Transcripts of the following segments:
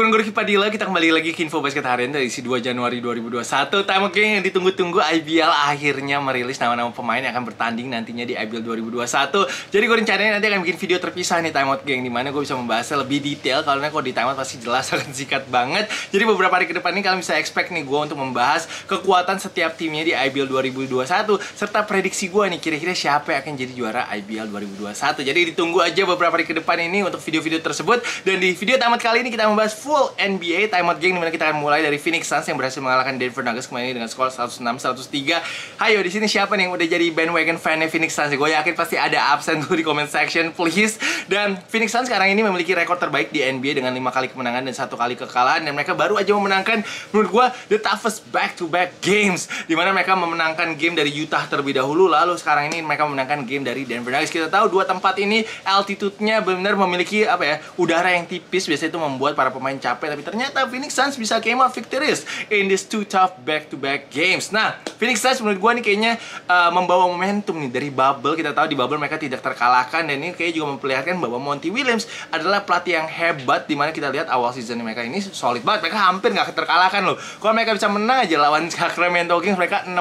gunung Guru Padilla, kita kembali lagi ke info basket ini dari si 2 Januari 2021 Time again yang ditunggu-tunggu IBL akhirnya merilis nama-nama pemain yang akan bertanding nantinya di IBL 2021 Jadi gue rencananya nanti akan bikin video terpisah nih Time Out Gang Dimana gue bisa membahasnya lebih detail Karena kalau di Time Out pasti jelas akan sikat banget Jadi beberapa hari ke depan ini kalian bisa expect nih gue untuk membahas kekuatan setiap timnya di IBL 2021 Serta prediksi gue nih kira-kira siapa yang akan jadi juara IBL 2021 Jadi ditunggu aja beberapa hari ke depan ini untuk video-video tersebut Dan di video tamat kali ini kita membahas full NBA timeout game dimana kita akan mulai dari Phoenix Suns yang berhasil mengalahkan Denver Nuggets kemarin dengan skor 106-103. Hayo di sini siapa nih yang udah jadi bandwagon fannya Phoenix Suns? Gue yakin pasti ada absen dulu di comment section, please. Dan Phoenix Suns sekarang ini memiliki rekor terbaik di NBA dengan lima kali kemenangan dan satu kali kekalahan dan mereka baru aja memenangkan menurut gue the toughest back-to-back games dimana mereka memenangkan game dari Utah terlebih dahulu lalu sekarang ini mereka memenangkan game dari Denver Nuggets. Kita tahu dua tempat ini altitude-nya benar memiliki apa ya udara yang tipis biasanya itu membuat para pemain capek tapi ternyata Phoenix Suns bisa came out victorious in these two tough back-to-back games. Nah, Phoenix Suns menurut gue nih kayaknya uh, membawa momentum nih dari bubble. Kita tahu di bubble mereka tidak terkalahkan dan ini kayaknya juga memperlihatkan bahwa Monty Williams adalah pelatih yang hebat dimana kita lihat awal season mereka ini solid banget. Mereka hampir nggak terkalahkan loh. Kalau mereka bisa menang aja lawan Sacramento Kings mereka 6-0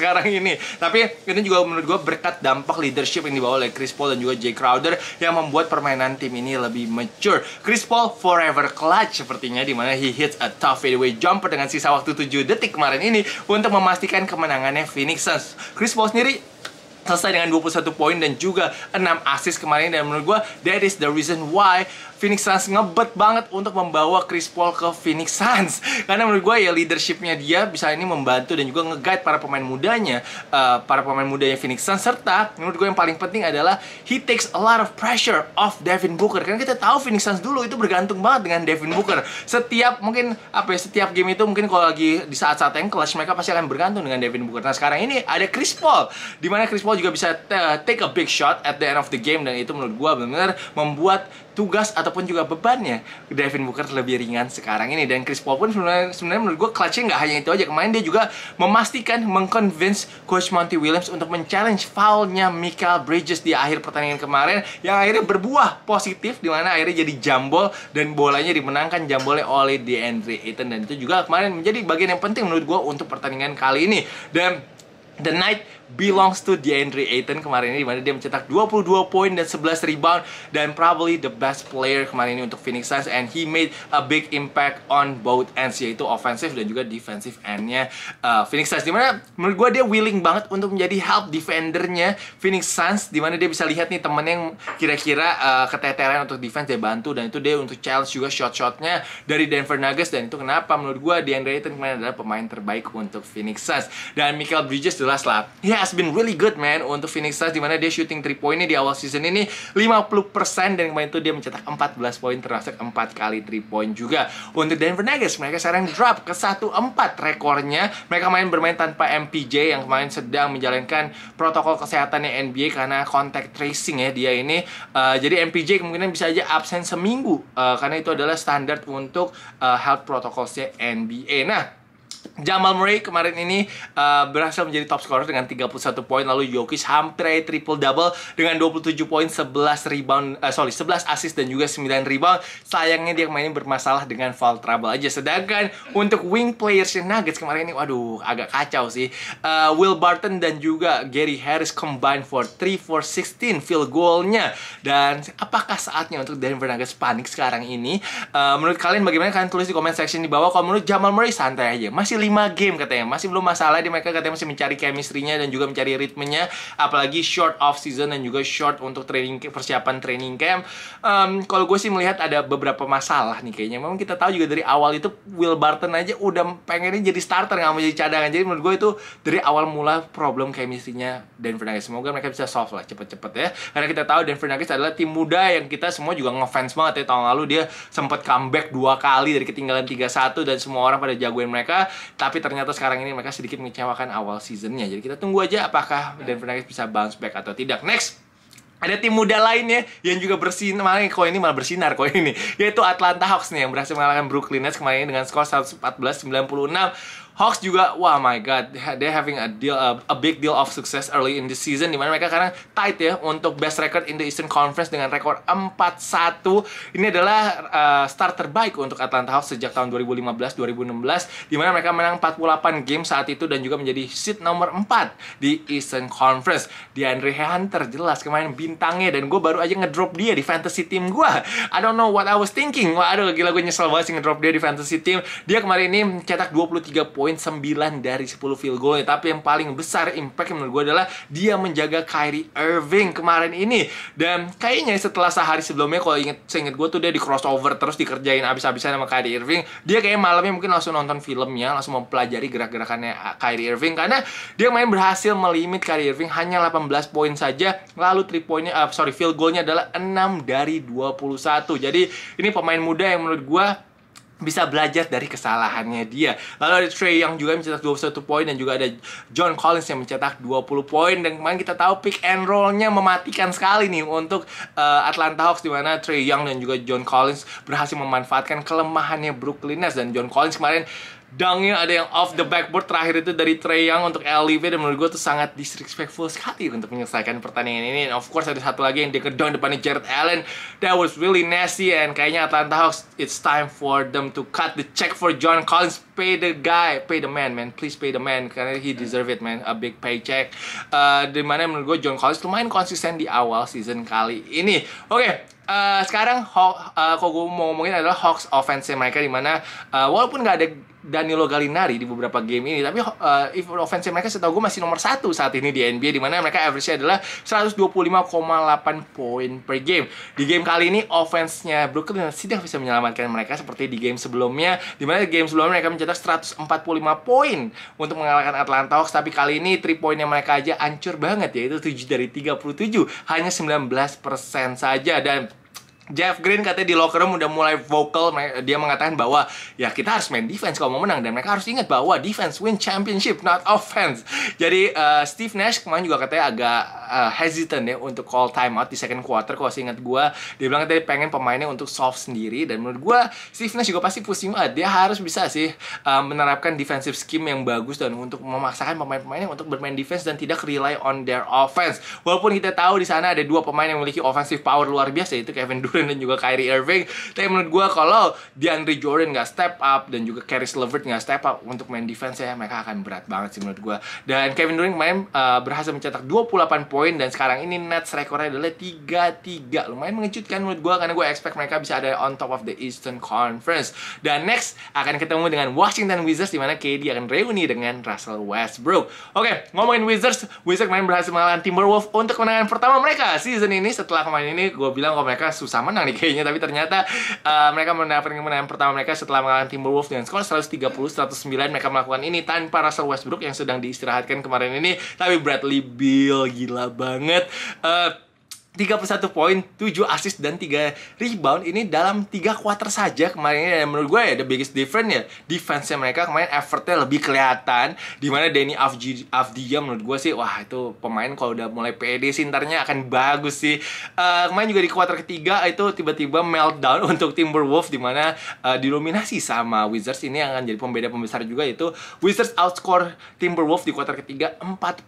sekarang ini. Tapi ini juga menurut gue berkat dampak leadership yang dibawa oleh Chris Paul dan juga Jay Crowder yang membuat permainan tim ini lebih mature. Chris Paul forever clutch match sepertinya di mana he hits a tough fadeaway jumper dengan sisa waktu 7 detik kemarin ini untuk memastikan kemenangannya Phoenix Suns. Chris Paul sendiri selesai dengan 21 poin dan juga 6 assist kemarin dan menurut gue that is the reason why Phoenix Suns ngebet banget untuk membawa Chris Paul ke Phoenix Suns karena menurut gue ya leadershipnya dia bisa ini membantu dan juga ngeguide para pemain mudanya uh, para pemain mudanya Phoenix Suns serta menurut gue yang paling penting adalah he takes a lot of pressure off Devin Booker karena kita tahu Phoenix Suns dulu itu bergantung banget dengan Devin Booker setiap mungkin apa ya setiap game itu mungkin kalau lagi di saat-saat yang clutch mereka pasti akan bergantung dengan Devin Booker nah sekarang ini ada Chris Paul dimana Chris Paul juga bisa eh, take a big shot at the end of the game dan itu menurut gue benar-benar membuat tugas ataupun juga bebannya Devin Booker lebih ringan sekarang ini dan Chris Paul pun sebenarnya sebenarnya menurut gue clutchnya nggak hanya itu aja kemarin dia juga memastikan mengconvince coach Monty Williams untuk men-challenge foulnya Michael Bridges di akhir pertandingan kemarin yang akhirnya berbuah positif di mana akhirnya jadi jambol dan bolanya dimenangkan jambolnya oleh DeAndre Ayton dan itu juga kemarin menjadi bagian yang penting menurut gue untuk pertandingan kali ini dan The Night belongs to DeAndre Ayton kemarin ini dimana dia mencetak 22 poin dan 11 rebound dan probably the best player kemarin ini untuk Phoenix Suns and he made a big impact on both ends yaitu offensive dan juga defensive endnya uh, Phoenix Suns dimana menurut gue dia willing banget untuk menjadi help defendernya Phoenix Suns dimana dia bisa lihat nih temen yang kira-kira uh, keteteran untuk defense dia bantu dan itu dia untuk challenge juga shot-shotnya dari Denver Nuggets dan itu kenapa menurut gue DeAndre Ayton kemarin adalah pemain terbaik untuk Phoenix Suns dan Michael Bridges jelas lah ya has been really good man untuk Phoenix Suns mana dia shooting 3 point di awal season ini 50% dan kemarin itu dia mencetak 14 poin termasuk 4 kali 3 point juga untuk Denver Nuggets mereka sekarang drop ke 1-4 rekornya mereka main bermain tanpa MPJ yang kemarin sedang menjalankan protokol kesehatan yang NBA karena contact tracing ya dia ini uh, jadi MPJ kemungkinan bisa aja absen seminggu uh, karena itu adalah standar untuk uh, health protokolnya NBA nah Jamal Murray kemarin ini uh, berhasil menjadi top scorer dengan 31 poin lalu Jokic hampir triple double dengan 27 poin, 11 rebound uh, sorry 11 assist dan juga 9 rebound. Sayangnya dia kemarin bermasalah dengan foul trouble aja. Sedangkan untuk wing players Nuggets kemarin ini waduh agak kacau sih. Uh, Will Barton dan juga Gary Harris combined for 3 for 16 field goalnya dan apakah saatnya untuk Denver Nuggets panik sekarang ini? Uh, menurut kalian bagaimana? Kalian tulis di comment section di bawah kalau menurut Jamal Murray santai aja. Mas masih 5 game katanya. Masih belum masalah di mereka katanya masih mencari chemistry-nya dan juga mencari ritmenya apalagi short off season dan juga short untuk training persiapan training camp. Um, kalau gue sih melihat ada beberapa masalah nih kayaknya. Memang kita tahu juga dari awal itu Will Barton aja udah pengennya jadi starter nggak mau jadi cadangan. Jadi menurut gue itu dari awal mula problem chemistry-nya Denver Nuggets. Semoga mereka bisa solve lah cepet-cepet ya. Karena kita tahu Denver Nuggets adalah tim muda yang kita semua juga ngefans banget ya tahun lalu dia sempat comeback dua kali dari ketinggalan 3-1 dan semua orang pada jagoin mereka tapi ternyata sekarang ini mereka sedikit mengecewakan awal seasonnya jadi kita tunggu aja apakah ya. Denver Nuggets bisa bounce back atau tidak next ada tim muda lainnya yang juga bersinar malah kok ini malah bersinar kok ini yaitu Atlanta Hawks nih yang berhasil mengalahkan Brooklyn Nets kemarin dengan skor 114 96 Hawks juga, wah wow, my god, they having a deal a, a big deal of success early in the season dimana mereka karena tight ya untuk best record in the Eastern Conference dengan rekor 4-1. Ini adalah uh, start terbaik untuk Atlanta Hawks sejak tahun 2015-2016 dimana mereka menang 48 game saat itu dan juga menjadi seat nomor 4 di Eastern Conference. Di Andre Hunter jelas kemarin bintangnya dan gue baru aja ngedrop dia di fantasy team gue. I don't know what I was thinking. Wah, aduh gila gue nyesel banget sih ngedrop dia di fantasy team. Dia kemarin ini cetak 23 poin poin 9 dari 10 field goalnya tapi yang paling besar impact menurut gue adalah dia menjaga Kyrie Irving kemarin ini dan kayaknya setelah sehari sebelumnya kalau inget seinget gue tuh dia di crossover terus dikerjain abis-abisan sama Kyrie Irving dia kayaknya malamnya mungkin langsung nonton filmnya langsung mempelajari gerak-gerakannya ah, Kyrie Irving karena dia main berhasil melimit Kyrie Irving hanya 18 poin saja lalu three pointnya uh, ah, sorry field goalnya adalah 6 dari 21 jadi ini pemain muda yang menurut gue bisa belajar dari kesalahannya dia. Lalu ada Trey yang juga mencetak 21 poin dan juga ada John Collins yang mencetak 20 poin dan kemarin kita tahu pick and roll-nya mematikan sekali nih untuk uh, Atlanta Hawks di mana Trey Young dan juga John Collins berhasil memanfaatkan kelemahannya Brooklyn Nets dan John Collins kemarin dangnya ada yang off the backboard terakhir itu dari Trey Young untuk LV dan menurut gue tuh sangat disrespectful sekali untuk menyelesaikan pertandingan ini and of course ada satu lagi yang dia kedong depannya Jared Allen that was really nasty and kayaknya Atlanta Hawks it's time for them to cut the check for John Collins pay the guy pay the man man please pay the man karena he deserve it man a big paycheck uh, dimana menurut gue John Collins lumayan konsisten di awal season kali ini oke okay, Uh, sekarang uh, kok gue mau ngomongin adalah Hawks offense mereka dimana uh, walaupun gak ada Danilo Gallinari di beberapa game ini tapi uh, if offense mereka setahu gue masih nomor satu saat ini di NBA di mana mereka average-nya adalah 125,8 poin per game di game kali ini offense-nya Brooklyn tidak bisa menyelamatkan mereka seperti di game sebelumnya di mana game sebelumnya mereka mencetak 145 poin untuk mengalahkan Atlanta Hawks tapi kali ini 3 poinnya mereka aja ancur banget yaitu 7 dari 37 hanya 19% saja dan Jeff Green katanya di locker room udah mulai vokal dia mengatakan bahwa ya kita harus main defense kalau mau menang dan mereka harus ingat bahwa defense win championship not offense. Jadi uh, Steve Nash kemarin juga katanya agak uh, hesitant ya untuk call timeout di second quarter kalau saya ingat gue dia bilang katanya pengen pemainnya untuk soft sendiri dan menurut gue Steve Nash juga pasti pusing banget dia harus bisa sih uh, menerapkan defensive scheme yang bagus dan untuk memaksakan pemain-pemainnya untuk bermain defense dan tidak rely on their offense. Walaupun kita tahu di sana ada dua pemain yang memiliki offensive power luar biasa yaitu Kevin Durant Jordan dan juga Kyrie Irving tapi menurut gue kalau DeAndre Jordan nggak step up dan juga Caris LeVert nggak step up untuk main defense ya mereka akan berat banget sih menurut gue dan Kevin Durant main uh, eh, berhasil mencetak 28 poin dan sekarang ini Nets rekornya adalah 3-3 lumayan mengejutkan menurut gue karena gue expect mereka bisa ada on top of the Eastern Conference dan next akan ketemu dengan Washington Wizards di mana KD akan reuni dengan Russell Westbrook oke okay, ngomongin Wizards Wizards main berhasil mengalahkan Timberwolves untuk kemenangan pertama mereka season ini setelah kemarin ini gue bilang kalau mereka susah menang nih kayaknya tapi ternyata uh, mereka mendapatkan kemenangan pertama mereka setelah mengalahkan Timberwolves dengan skor 130-109 mereka melakukan ini tanpa Russell Westbrook yang sedang diistirahatkan kemarin ini tapi Bradley Beal gila banget uh, 31 poin, 7 assist dan 3 rebound ini dalam 3 quarter saja kemarin ini ya. menurut gue ya the biggest difference ya defense mereka kemarin effortnya lebih kelihatan dimana Danny Afji, Afdia menurut gue sih wah itu pemain kalau udah mulai pede sintarnya akan bagus sih uh, kemarin juga di quarter ketiga itu tiba-tiba meltdown untuk Timberwolves dimana uh, eh, didominasi sama Wizards ini yang akan jadi pembeda pembesar juga itu Wizards outscore Timberwolves di quarter ketiga 40-14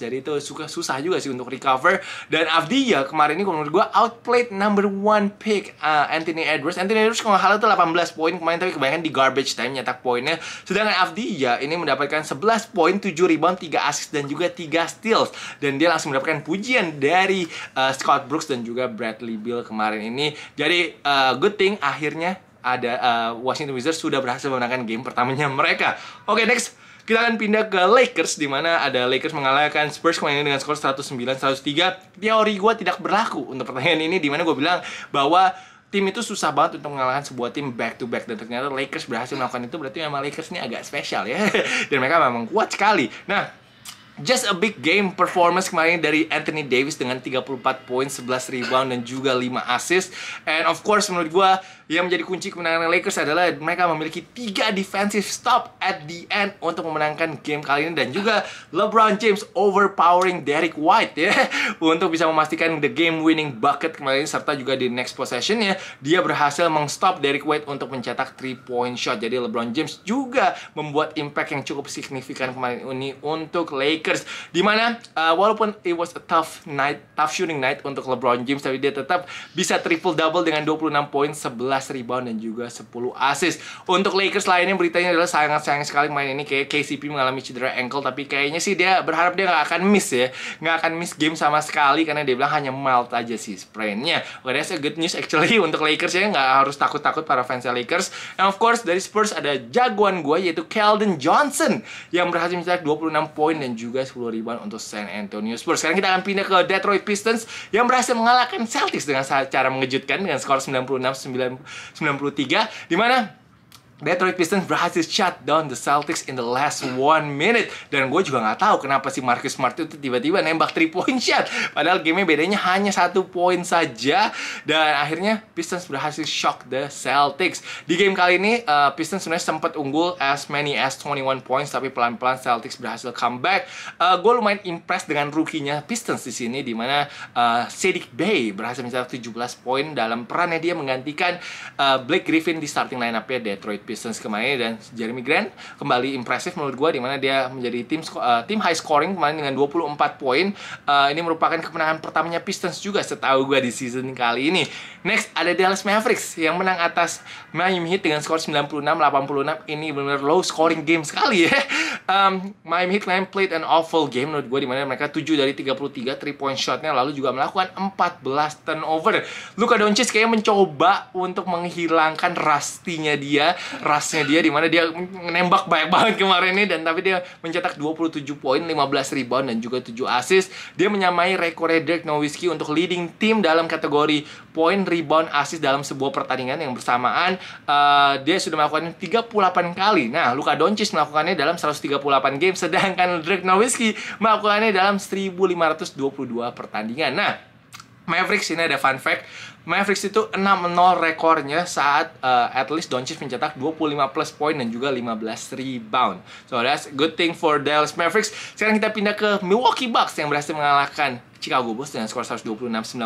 jadi itu suka susah juga sih untuk recover cover dan ya kemarin ini menurut gue outplayed number one pick uh, Anthony Edwards Anthony Edwards kalau hal itu 18 poin kemarin tapi kebanyakan di garbage time nyetak poinnya sedangkan ya ini mendapatkan 11 poin 7 rebound 3 assist dan juga 3 steals dan dia langsung mendapatkan pujian dari uh, Scott Brooks dan juga Bradley Beal kemarin ini jadi uh, good thing akhirnya ada uh, Washington Wizards sudah berhasil memenangkan game pertamanya mereka. Oke, okay, next kita akan pindah ke Lakers di mana ada Lakers mengalahkan Spurs kemarin dengan skor 109-103. Teori gue tidak berlaku untuk pertanyaan ini di mana gue bilang bahwa tim itu susah banget untuk mengalahkan sebuah tim back to back dan ternyata Lakers berhasil melakukan itu berarti memang Lakers ini agak spesial ya dan mereka memang kuat sekali. Nah, Just a big game performance kemarin dari Anthony Davis dengan 34 poin, 11 rebound dan juga 5 assist. And of course menurut gue yang menjadi kunci kemenangan Lakers adalah mereka memiliki tiga defensive stop at the end untuk memenangkan game kali ini dan juga LeBron James overpowering Derek White ya untuk bisa memastikan the game winning bucket kemarin serta juga di next possessionnya dia berhasil mengstop Derek White untuk mencetak three point shot. Jadi LeBron James juga membuat impact yang cukup signifikan kemarin ini untuk Lakers dimana uh, walaupun it was a tough night, tough shooting night untuk LeBron James tapi dia tetap bisa triple double dengan 26 poin 11 11 rebound dan juga 10 assist. Untuk Lakers lainnya beritanya adalah sangat-sayang sekali main ini kayak KCP mengalami cedera ankle tapi kayaknya sih dia berharap dia nggak akan miss ya. Nggak akan miss game sama sekali karena dia bilang hanya mild aja sih sprainnya. Oke that's a good news actually untuk Lakers ya nggak harus takut-takut para fans Lakers. And of course dari Spurs ada jagoan gue yaitu Keldon Johnson yang berhasil mencetak 26 poin dan juga 10 rebound untuk San Antonio Spurs. Sekarang kita akan pindah ke Detroit Pistons yang berhasil mengalahkan Celtics dengan cara mengejutkan dengan skor 96 90 93 di mana Detroit Pistons berhasil shut down the Celtics in the last one minute dan gue juga nggak tahu kenapa si Marcus Smart itu tiba-tiba nembak three point shot padahal game-nya bedanya hanya satu poin saja dan akhirnya Pistons berhasil shock the Celtics di game kali ini uh, Pistons sebenarnya sempat unggul as many as 21 points tapi pelan-pelan Celtics berhasil comeback uh, eh, gue lumayan impressed dengan rukinya Pistons di sini di mana uh, Cedric Bay berhasil mencetak 17 poin dalam perannya dia menggantikan uh, Blake Griffin di starting lineupnya Detroit Pistons kemarin dan Jeremy Grant kembali impresif menurut gue di mana dia menjadi tim uh, tim high scoring kemarin dengan 24 poin. Uh, ini merupakan kemenangan pertamanya Pistons juga setahu gue di season kali ini. Next ada Dallas Mavericks yang menang atas Miami Heat dengan skor 96-86. Ini benar low scoring game sekali ya. Um, Miami Heat main played an awful game menurut gue di mana mereka 7 dari 33 3 point shotnya lalu juga melakukan 14 turnover. Luka Doncic kayaknya mencoba untuk menghilangkan rustinya dia rasnya dia di mana dia menembak banyak banget kemarin ini dan tapi dia mencetak 27 poin, 15 rebound dan juga 7 assist. Dia menyamai rekor Dirk Nowitzki untuk leading team dalam kategori poin, rebound, assist dalam sebuah pertandingan yang bersamaan. Uh, dia sudah melakukan 38 kali. Nah, Luka Doncic melakukannya dalam 138 game sedangkan Dirk Nowitzki melakukannya dalam 1522 pertandingan. Nah, Mavericks ini ada fun fact. Mavericks itu 6-0 rekornya saat uh, at least Doncic mencetak 25 plus point dan juga 15 rebound. So that's good thing for Dallas Mavericks. Sekarang kita pindah ke Milwaukee Bucks yang berhasil mengalahkan Chicago Bulls dengan skor 126-96.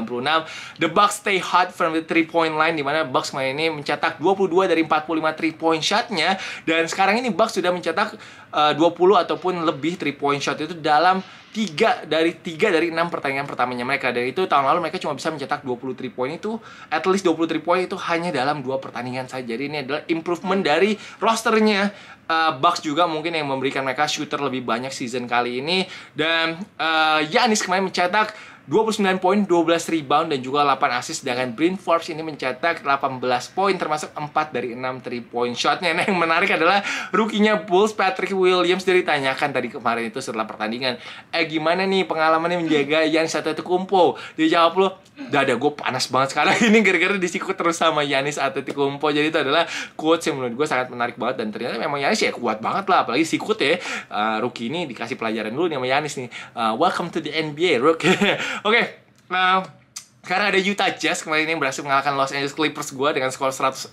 The Bucks stay hot from the 3 point line di mana Bucks main ini mencetak 22 dari 45 3 point shotnya dan sekarang ini Bucks sudah mencetak Eh, dua 20 ataupun lebih 3 point shot itu dalam tiga dari tiga dari enam pertandingan pertamanya mereka. Dan itu tahun lalu mereka cuma bisa mencetak 23 poin itu at least 23 poin itu hanya dalam dua pertandingan saja. Jadi ini adalah improvement dari rosternya uh, Bucks juga mungkin yang memberikan mereka shooter lebih banyak season kali ini dan uh, eh, Yanis kemarin mencetak 29 poin, 12 rebound dan juga 8 assist dengan Brin Forbes ini mencetak 18 poin termasuk 4 dari 6 3 point shotnya. Nah, yang menarik adalah rukinya Bulls Patrick Williams dari tanyakan tadi kemarin itu setelah pertandingan, "Eh gimana nih pengalamannya menjaga Yanis Antetokounmpo?" Dia jawab lo, "Dada gue panas banget sekarang ini gara-gara disikut terus sama Yanis Antetokounmpo." Jadi itu adalah quotes yang menurut gue sangat menarik banget dan ternyata memang Yanis ya kuat banget lah apalagi sikut ya. Uh, rookie ini dikasih pelajaran dulu nih sama Yanis nih. Uh, welcome to the NBA, rookie. Okay, now. Uh, Karena ada Utah Jazz kemarin yang berhasil mengalahkan Los Angeles Clippers gue dengan skor 106-100.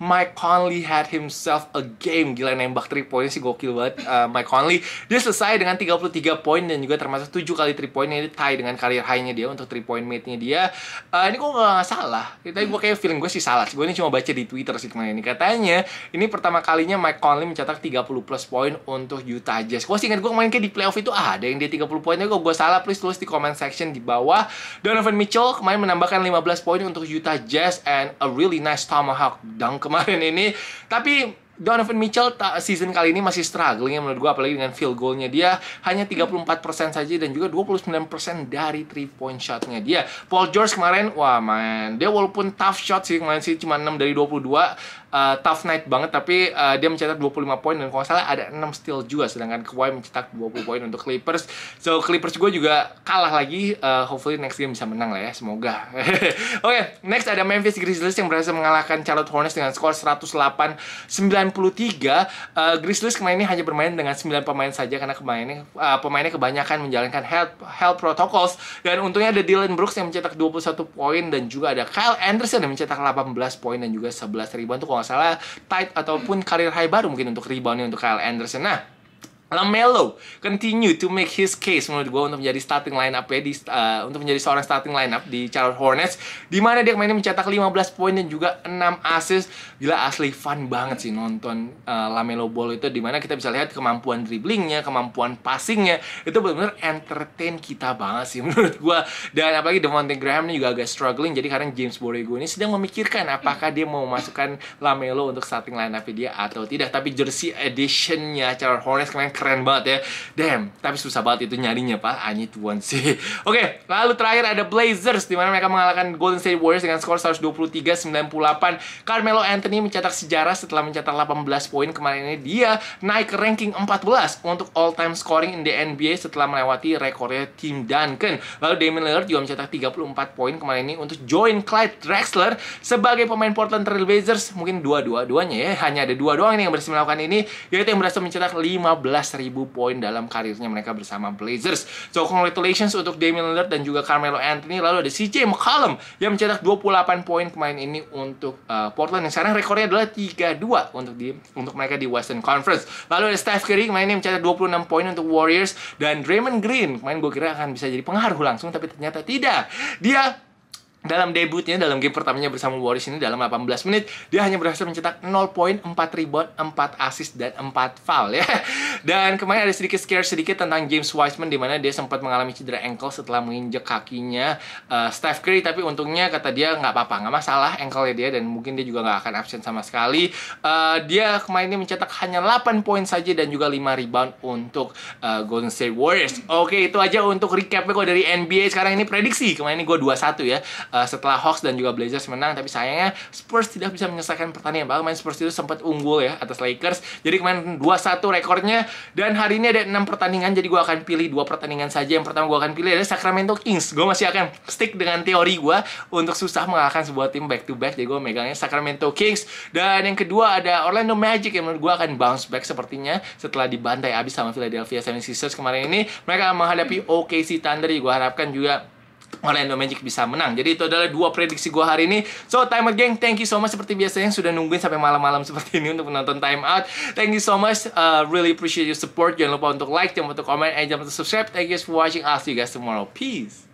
Mike Conley had himself a game. Gila nembak 3 poinnya sih gokil banget uh, Mike Conley. Dia selesai dengan 33 poin dan juga termasuk 7 kali 3 poinnya. Dia tie dengan karir high-nya dia untuk 3 point mate-nya dia. Uh, ini kok gak salah. Tapi gue kayak feeling gue sih salah. Gue ini cuma baca di Twitter sih kemarin ini. Katanya ini pertama kalinya Mike Conley mencetak 30 plus poin untuk Utah Jazz. Gue sih ingat gue kemarin kayak di playoff itu ah, ada yang dia 30 poinnya. Gue salah please tulis di comment section di bawah. Donovan Mitchell kemarin menambahkan 15 poin untuk Utah Jazz and a really nice tomahawk dunk kemarin ini. Tapi Donovan Mitchell season kali ini masih struggling ya menurut gue apalagi dengan field goalnya dia hanya 34% saja dan juga 29% dari 3 point shotnya dia Paul George kemarin wah man dia walaupun tough shot sih kemarin sih cuma 6 dari 22 uh, tough night banget tapi uh, dia mencetak 25 poin dan kalau salah ada 6 steal juga sedangkan Kawhi mencetak 20 poin untuk Clippers. So Clippers gue juga kalah lagi uh, hopefully next game bisa menang lah ya semoga. Oke, okay, next ada Memphis Grizzlies yang berhasil mengalahkan Charlotte Hornets dengan skor 108 93. Uh, Grizzlies kemarin ini hanya bermain dengan 9 pemain saja karena kemarin uh, pemainnya kebanyakan menjalankan health health protocols dan untungnya ada Dylan Brooks yang mencetak 21 poin dan juga ada Kyle Anderson yang mencetak 18 poin dan juga 11 ribuan tuh nggak salah tight ataupun karir high baru mungkin untuk reboundnya untuk Kyle Anderson. Nah, Lamelo continue to make his case menurut gue untuk menjadi starting lineup ya di uh, untuk menjadi seorang starting lineup di Charlotte Hornets di mana dia kemarin mencetak 15 poin dan juga 6 assist. Gila asli fun banget sih nonton uh, Lamelo Ball itu di mana kita bisa lihat kemampuan dribblingnya, kemampuan passingnya itu benar-benar entertain kita banget sih menurut gue. Dan apalagi Devontae Graham ini juga agak struggling jadi karena James Borrego ini sedang memikirkan apakah dia mau masukkan Lamelo untuk starting lineup dia atau tidak. Tapi jersey editionnya Charlotte Hornets kemarin keren banget ya damn tapi susah banget itu nyarinya pak I need one sih oke okay, lalu terakhir ada Blazers di mana mereka mengalahkan Golden State Warriors dengan skor 123-98 Carmelo Anthony mencetak sejarah setelah mencetak 18 poin kemarin ini dia naik ke ranking 14 untuk all time scoring in the NBA setelah melewati rekornya Tim Duncan lalu Damian Lillard juga mencetak 34 poin kemarin ini untuk join Clyde Drexler sebagai pemain Portland Trail Blazers mungkin dua-dua-duanya ya hanya ada dua doang yang berhasil melakukan ini yaitu yang berhasil mencetak 15 1000 poin dalam karirnya mereka bersama Blazers. So congratulations untuk Damian Lillard dan juga Carmelo Anthony. Lalu ada CJ McCollum yang mencetak 28 poin pemain ini untuk uh, Portland yang sekarang rekornya adalah 3-2 untuk di untuk mereka di Western Conference. Lalu ada Steph Curry kemarin ini mencetak 26 poin untuk Warriors dan Draymond Green pemain gue kira akan bisa jadi pengaruh langsung tapi ternyata tidak. Dia dalam debutnya dalam game pertamanya bersama Warriors ini dalam 18 menit dia hanya berhasil mencetak 0 poin, 4 rebound, 4 assist dan 4 foul ya. Dan kemarin ada sedikit scare sedikit tentang James Wiseman di mana dia sempat mengalami cedera ankle setelah menginjek kakinya uh, Steph Curry tapi untungnya kata dia nggak apa-apa nggak masalah ankle dia dan mungkin dia juga nggak akan absen sama sekali. Uh, dia kemarin ini mencetak hanya 8 poin saja dan juga 5 rebound untuk uh, Golden State Warriors. Oke okay, itu aja untuk recapnya kok dari NBA sekarang ini prediksi kemarin ini gue 2-1 ya uh, setelah Hawks dan juga Blazers menang tapi sayangnya Spurs tidak bisa menyelesaikan pertandingan bahkan main Spurs itu sempat unggul ya atas Lakers jadi kemarin dua satu rekornya dan hari ini ada 6 pertandingan jadi gue akan pilih dua pertandingan saja. Yang pertama gue akan pilih adalah Sacramento Kings. Gue masih akan stick dengan teori gue untuk susah mengalahkan sebuah tim back to back. Jadi gue megangnya Sacramento Kings. Dan yang kedua ada Orlando Magic yang menurut gue akan bounce back sepertinya setelah dibantai abis sama Philadelphia Seven ers kemarin ini. Mereka menghadapi OKC Thunder. Gue harapkan juga Orlando Magic bisa menang. Jadi itu adalah dua prediksi gue hari ini. So, time out geng, thank you so much seperti biasanya yang sudah nungguin sampai malam-malam seperti ini untuk menonton time out. Thank you so much. Uh, really appreciate your support. Jangan lupa untuk like, jangan lupa untuk comment, and jangan lupa untuk subscribe. Thank you for watching. I'll see you guys tomorrow. Peace.